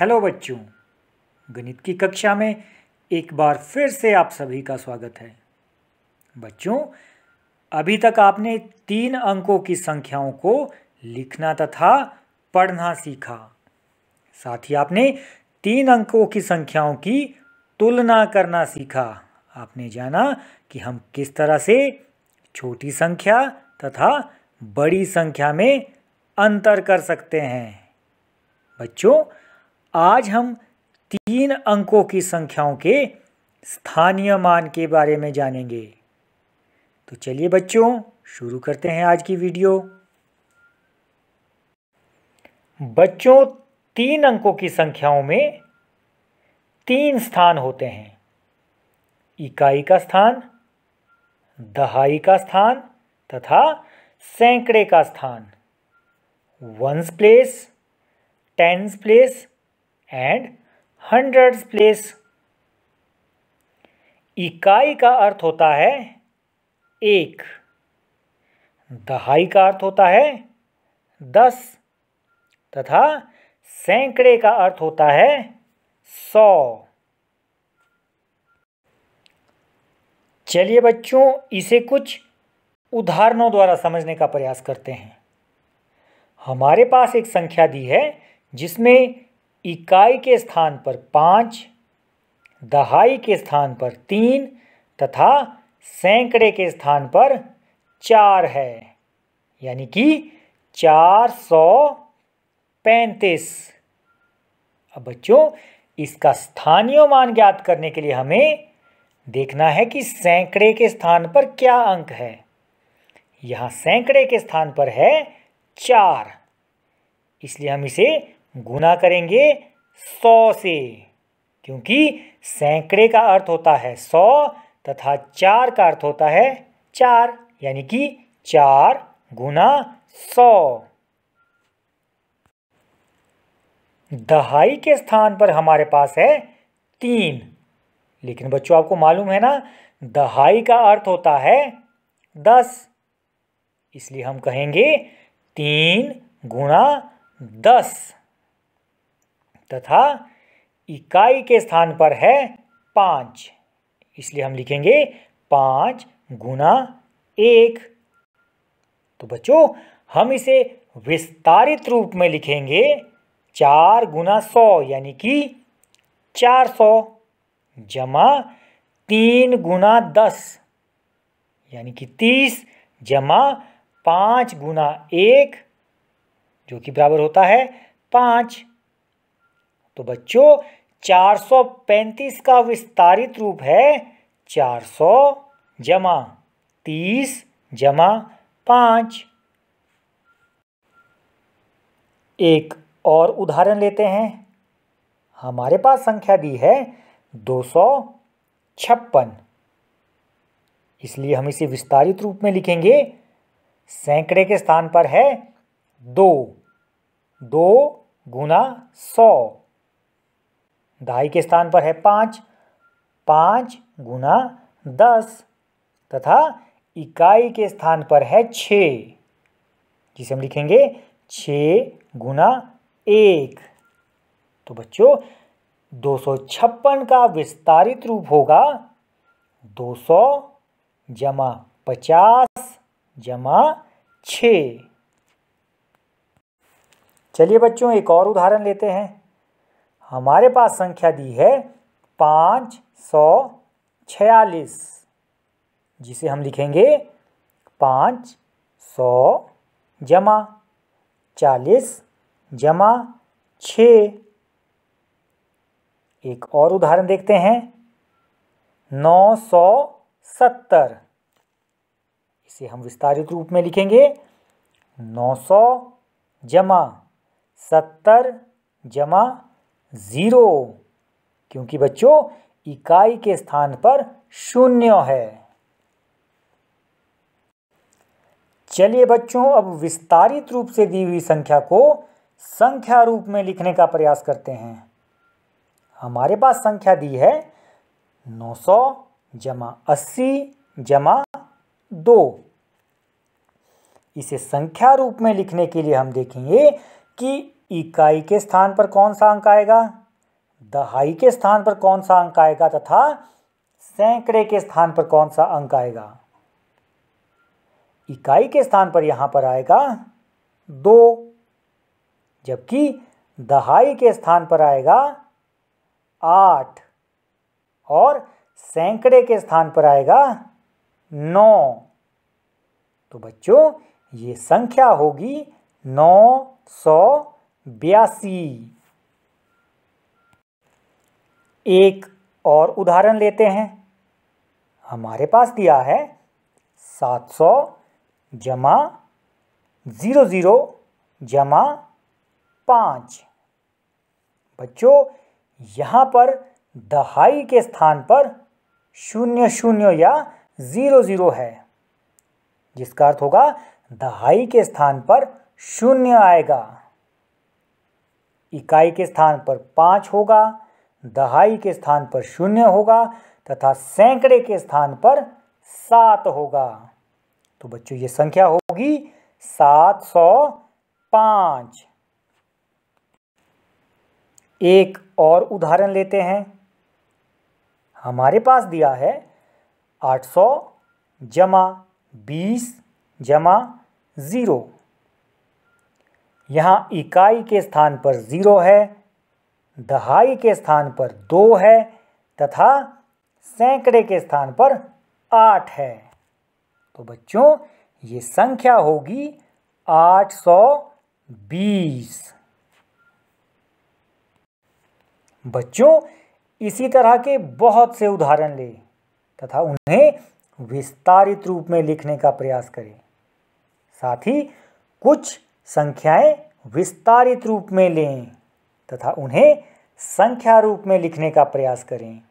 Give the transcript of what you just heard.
hello बच्चों गणित की कक्षा में एक बार फिर से आप सभी का स्वागत है बच्चों अभी तक आपने तीन अंकों की संख्याओं को लिखना तथा पढ़ना सीखा साथ ही आपने तीन अंकों की संख्याओं की तुलना करना सीखा आपने जाना कि हम किस तरह से छोटी संख्या तथा बड़ी संख्या में अंतर कर सकते हैं बच्चों आज हम तीन अंकों की संख्याओं के स्थानीय मान के बारे में जानेंगे तो चलिए बच्चों शुरू करते हैं आज की वीडियो बच्चों तीन अंकों की संख्याओं में तीन स्थान होते हैं इकाई का स्थान दहाई का स्थान तथा सैकड़े का स्थान ones place tens place and hundred place इकाई का अर्थ होता है एक दहाई का अर्थ होता है दस तथा सैकड़े का अर्थ होता है सौ चलिए बच्चों इसे कुछ उदाहरणों द्वारा समझने का प्रयास करते हैं हमारे पास एक संख्या दी है जिसमें इकाई के स्थान पर पाँच दहाई के स्थान पर तीन तथा सैकड़े के स्थान पर चार है यानी कि चार सौ पैंतीस अब बच्चों इसका स्थानीय मान ज्ञात करने के लिए हमें देखना है कि सैकड़े के स्थान पर क्या अंक है यहाँ सैकड़े के स्थान पर है चार इसलिए हम इसे गुना करेंगे सौ से क्योंकि सैकड़े का अर्थ होता है सौ तथा चार का अर्थ होता है चार यानी कि चार गुना सौ दहाई के स्थान पर हमारे पास है तीन लेकिन बच्चों आपको मालूम है ना दहाई का अर्थ होता है दस इसलिए हम कहेंगे तीन गुणा दस तथा इकाई के स्थान पर है पाँच इसलिए हम लिखेंगे पाँच गुना एक तो बच्चों हम इसे विस्तारित रूप में लिखेंगे चार गुना सौ यानी कि चार सौ जमा तीन गुना दस यानी कि तीस जमा पाँच गुना एक जो कि बराबर होता है पाँच तो बच्चों 435 का विस्तारित रूप है 400 जमा तीस जमा पाँच एक और उदाहरण लेते हैं हमारे पास संख्या दी है दो सौ छप्पन इसलिए हम इसे विस्तारित रूप में लिखेंगे सैकड़े के स्थान पर है दो दो गुना सौ ढाई के स्थान पर है पाँच पाँच गुना दस तथा इकाई के स्थान पर है छ जिसे हम लिखेंगे छ गुना एक तो बच्चों दो सौ छप्पन का विस्तारित रूप होगा दो सौ जमा पचास जमा छ चलिए बच्चों एक और उदाहरण लेते हैं हमारे पास संख्या दी है पाँच सौ छियालीस जिसे हम लिखेंगे पाँच सौ जमा चालीस जमा छ एक और उदाहरण देखते हैं नौ सौ सत्तर इसे हम विस्तारित रूप में लिखेंगे नौ सौ जमा सत्तर जमा ज़ीरो क्योंकि बच्चों इकाई के स्थान पर शून्य है चलिए बच्चों अब विस्तारित रूप से दी हुई संख्या को संख्या रूप में लिखने का प्रयास करते हैं हमारे पास संख्या दी है 900 जमा अस्सी जमा दो इसे संख्या रूप में लिखने के लिए हम देखेंगे कि इकाई के स्थान पर कौन सा अंक आएगा दहाई के स्थान पर कौन सा अंक आएगा तथा सैकड़े के स्थान पर कौन सा अंक आएगा इकाई के स्थान पर यहां पर आएगा दो जबकि दहाई के स्थान पर आएगा आठ और सैकड़े के स्थान पर आएगा नौ तो बच्चों ये संख्या होगी नौ सौ बयासी एक और उदाहरण लेते हैं हमारे पास दिया है सात सौ जमा ज़ीरो ज़ीरो जमा पाँच बच्चों यहाँ पर दहाई के स्थान पर शून्य शून्य या ज़ीरो ज़ीरो है जिसका अर्थ होगा दहाई के स्थान पर शून्य आएगा इकाई के स्थान पर पाँच होगा दहाई के स्थान पर शून्य होगा तथा सैकड़े के स्थान पर सात होगा तो बच्चों ये संख्या होगी सात सौ पाँच एक और उदाहरण लेते हैं हमारे पास दिया है आठ सौ जमा बीस जमा ज़ीरो यहाँ इकाई के स्थान पर ज़ीरो है दहाई के स्थान पर दो है तथा सैकड़े के स्थान पर आठ है तो बच्चों ये संख्या होगी आठ सौ बीस बच्चों इसी तरह के बहुत से उदाहरण लें तथा उन्हें विस्तारित रूप में लिखने का प्रयास करें साथ ही कुछ संख्याएं विस्तारित रूप में लें तथा उन्हें संख्या रूप में लिखने का प्रयास करें